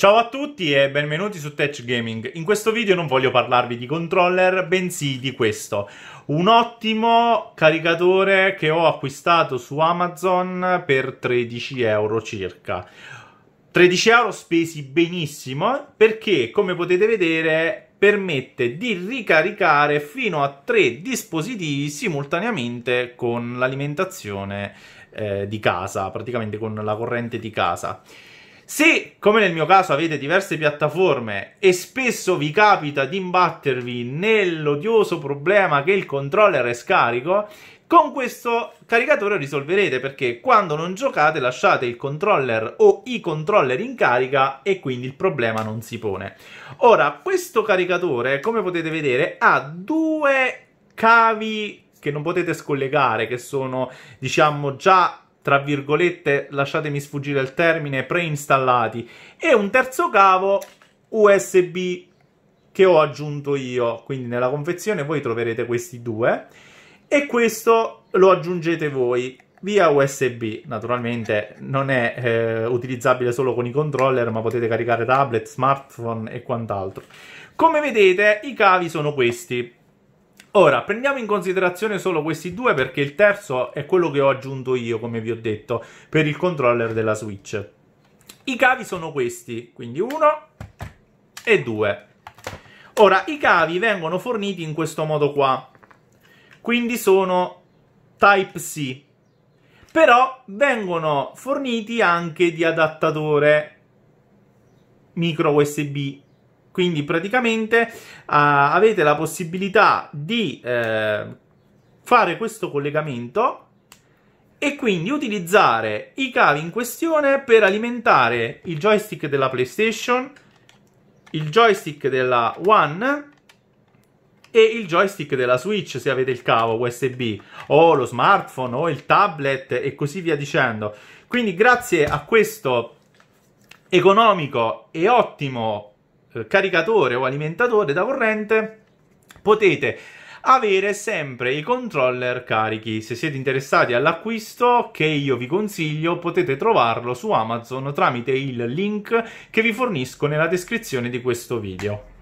Ciao a tutti e benvenuti su Touch Gaming. In questo video non voglio parlarvi di controller, bensì di questo. Un ottimo caricatore che ho acquistato su Amazon per 13 euro circa. 13 euro spesi benissimo perché, come potete vedere, permette di ricaricare fino a tre dispositivi simultaneamente con l'alimentazione eh, di casa, praticamente con la corrente di casa. Se, come nel mio caso, avete diverse piattaforme e spesso vi capita di imbattervi nell'odioso problema che il controller è scarico, con questo caricatore risolverete perché quando non giocate lasciate il controller o i controller in carica e quindi il problema non si pone. Ora, questo caricatore, come potete vedere, ha due cavi che non potete scollegare, che sono diciamo già tra virgolette, lasciatemi sfuggire il termine, preinstallati, e un terzo cavo USB che ho aggiunto io. Quindi nella confezione voi troverete questi due e questo lo aggiungete voi via USB. Naturalmente non è eh, utilizzabile solo con i controller, ma potete caricare tablet, smartphone e quant'altro. Come vedete i cavi sono questi. Ora, prendiamo in considerazione solo questi due perché il terzo è quello che ho aggiunto io, come vi ho detto, per il controller della Switch. I cavi sono questi, quindi uno e due. Ora, i cavi vengono forniti in questo modo qua, quindi sono Type-C, però vengono forniti anche di adattatore micro USB quindi praticamente uh, avete la possibilità di eh, fare questo collegamento e quindi utilizzare i cavi in questione per alimentare il joystick della PlayStation, il joystick della One e il joystick della Switch se avete il cavo USB o lo smartphone o il tablet e così via dicendo. Quindi grazie a questo economico e ottimo eh, caricatore o alimentatore da corrente potete avere sempre i controller carichi. Se siete interessati all'acquisto, che io vi consiglio, potete trovarlo su Amazon tramite il link che vi fornisco nella descrizione di questo video.